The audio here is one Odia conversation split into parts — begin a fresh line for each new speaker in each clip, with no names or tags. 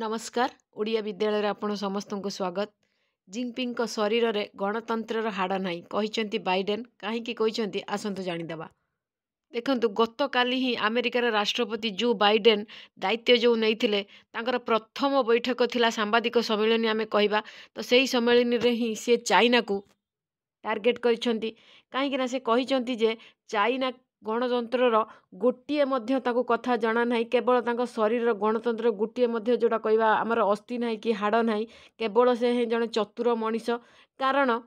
ନମସ୍କାର ଓଡ଼ିଆ ବିଦ୍ୟାଳୟରେ ଆପଣ ସମସ୍ତଙ୍କୁ ସ୍ୱାଗତ ଜିନ୍ପିଙ୍ଗଙ୍କ ଶରୀରରେ ଗଣତନ୍ତ୍ରର ହାଡ଼ ନାହିଁ କହିଛନ୍ତି ବାଇଡେନ୍ କାହିଁକି କହିଛନ୍ତି ଆସନ୍ତୁ ଜାଣିଦେବା ଦେଖନ୍ତୁ ଗତକାଲି ହିଁ ଆମେରିକାର ରାଷ୍ଟ୍ରପତି ଜୋ ବାଇଡେନ୍ ଦାୟିତ୍ୱ ଯେଉଁ ନେଇଥିଲେ ତାଙ୍କର ପ୍ରଥମ ବୈଠକ ଥିଲା ସାମ୍ବାଦିକ ସମ୍ମିଳନୀ ଆମେ କହିବା ତ ସେହି ସମ୍ମିଳନୀରେ ହିଁ ସେ ଚାଇନାକୁ ଟାର୍ଗେଟ୍ କରିଛନ୍ତି କାହିଁକିନା ସେ କହିଛନ୍ତି ଯେ ଚାଇନା ଗଣତନ୍ତ୍ରର ଗୋଟିଏ ମଧ୍ୟ ତାକୁ କଥା ଜଣା ନାହିଁ କେବଳ ତାଙ୍କ ଶରୀରର ଗଣତନ୍ତ୍ର ଗୋଟିଏ ମଧ୍ୟ ଯେଉଁଟା କହିବା ଆମର ଅସ୍ଥି ନାହିଁ କି ହାଡ଼ ନାହିଁ କେବଳ ସେ ହିଁ ଜଣେ ଚତୁର ମଣିଷ କାରଣ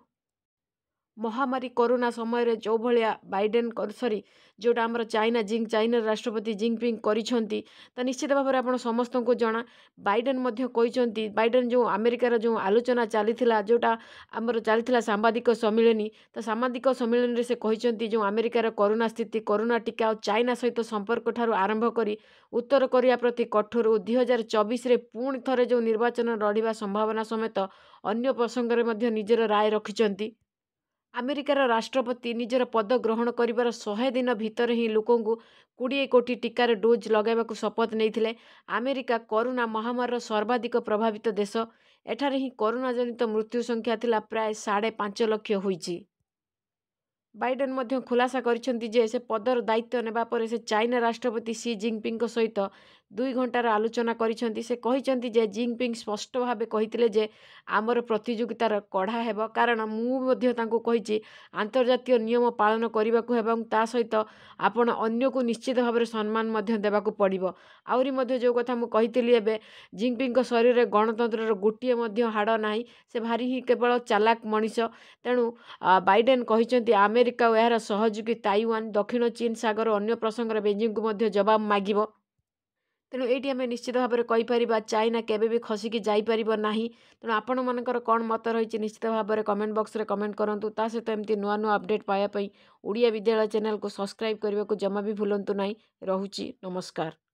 ମହାମାରୀ କରୋନା ସମୟରେ ଯେଉଁଭଳିଆ ବାଇଡେନ୍ ସରି ଯେଉଁଟା ଆମର ଚାଇନା ଜିଙ୍ଗ ଚାଇନାର ରାଷ୍ଟ୍ରପତି ଜିଙ୍କପିଙ୍ଗ କରିଛନ୍ତି ତ ନିଶ୍ଚିତ ଭାବରେ ଆପଣ ସମସ୍ତଙ୍କୁ ଜଣା ବାଇଡେନ୍ ମଧ୍ୟ କହିଛନ୍ତି ବାଇଡେନ୍ ଯେଉଁ ଆମେରିକାର ଯେଉଁ ଆଲୋଚନା ଚାଲିଥିଲା ଯେଉଁଟା ଆମର ଚାଲିଥିଲା ସାମ୍ବାଦିକ ସମ୍ମିଳନୀ ତ ସାମ୍ବାଦିକ ସମ୍ମିଳନୀରେ ସେ କହିଛନ୍ତି ଯେଉଁ ଆମେରିକାର କରୋନା ସ୍ଥିତି କରୋନା ଟୀକା ଆଉ ଚାଇନା ସହିତ ସମ୍ପର୍କଠାରୁ ଆରମ୍ଭ କରି ଉତ୍ତର କୋରିଆ ପ୍ରତି କଠୋର ଓ ଦୁଇ ହଜାର ଚବିଶରେ ପୁଣି ଥରେ ଯେଉଁ ନିର୍ବାଚନ ଲଢ଼ିବା ସମ୍ଭାବନା ସମେତ ଅନ୍ୟ ପ୍ରସଙ୍ଗରେ ମଧ୍ୟ ନିଜର ରାୟ ରଖିଛନ୍ତି ଆମେରିକାର ରାଷ୍ଟ୍ରପତି ନିଜର ପଦ ଗ୍ରହଣ କରିବାର ଶହେ ଦିନ ଭିତରେ ହିଁ ଲୋକଙ୍କୁ କୋଡ଼ିଏ କୋଟି ଟିକାର ଡୋଜ୍ ଲଗାଇବାକୁ ଶପଥ ନେଇଥିଲେ ଆମେରିକା କରୋନା ମହାମାରୀର ସର୍ବାଧିକ ପ୍ରଭାବିତ ଦେଶ ଏଠାରେ ହିଁ କରୋନା ଜନିତ ମୃତ୍ୟୁ ସଂଖ୍ୟା ଥିଲା ପ୍ରାୟ ସାଢ଼େ ପାଞ୍ଚ ଲକ୍ଷ ହୋଇଛି ବାଇଡେନ୍ ମଧ୍ୟ ଖୁଲାସା କରିଛନ୍ତି ଯେ ସେ ପଦର ଦାୟିତ୍ୱ ନେବା ପରେ ସେ ଚାଇନା ରାଷ୍ଟ୍ରପତି ସି ଜିନ୍ପିଙ୍ଗ୍ଙ୍କ ସହିତ ଦୁଇ ଘଣ୍ଟାର ଆଲୋଚନା କରିଛନ୍ତି ସେ କହିଛନ୍ତି ଯେ ଜିନ୍ପିଙ୍ଗ୍ ସ୍ପଷ୍ଟ ଭାବେ କହିଥିଲେ ଯେ ଆମର ପ୍ରତିଯୋଗିତାର କଢ଼ା ହେବ କାରଣ ମୁଁ ମଧ୍ୟ ତାଙ୍କୁ କହିଛି ଆନ୍ତର୍ଜାତୀୟ ନିୟମ ପାଳନ କରିବାକୁ ହେବ ଏବଂ ତା ସହିତ ଆପଣ ଅନ୍ୟକୁ ନିଶ୍ଚିତ ଭାବରେ ସମ୍ମାନ ମଧ୍ୟ ଦେବାକୁ ପଡ଼ିବ ଆହୁରି ମଧ୍ୟ ଯେଉଁ କଥା ମୁଁ କହିଥିଲି ଏବେ ଜିନ୍ପିଙ୍ଗ୍ଙ୍କ ଶରୀରରେ ଗଣତନ୍ତ୍ରର ଗୋଟିଏ ମଧ୍ୟ ହାଡ଼ ନାହିଁ ସେ ଭାରି ହିଁ କେବଳ ଚାଲାକ୍ ମଣିଷ ତେଣୁ ବାଇଡେନ୍ କହିଛନ୍ତି ଆମେ ଆମେରିକା ଓ ଏହାର ସହଯୋଗୀ ତାଇୱାନ ଦକ୍ଷିଣ ଚୀନ ସାଗର ଅନ୍ୟ ପ୍ରସଙ୍ଗରେ ବେଜିଂକୁ ମଧ୍ୟ ଜବାବ ମାଗିବ ତେଣୁ ଏଇଠି ଆମେ ନିଶ୍ଚିତ ଭାବରେ କହିପାରିବା ଚାଇନା କେବେ ବି ଖସିକି ଯାଇପାରିବ ନାହିଁ ତେଣୁ ଆପଣମାନଙ୍କର କ'ଣ ମତ ରହିଛି ନିଶ୍ଚିତ ଭାବରେ କମେଣ୍ଟ ବକ୍ସରେ କମେଣ୍ଟ କରନ୍ତୁ ତା ସହିତ ଏମିତି ନୂଆ ନୂଆ ଅପଡ଼େଟ୍ ପାଇବା ପାଇଁ ଓଡ଼ିଆ ବିଦ୍ୟାଳୟ ଚ୍ୟାନେଲକୁ ସବସ୍କ୍ରାଇବ୍ କରିବାକୁ ଜମା ବି ଭୁଲନ୍ତୁ ନାହିଁ ରହୁଛି ନମସ୍କାର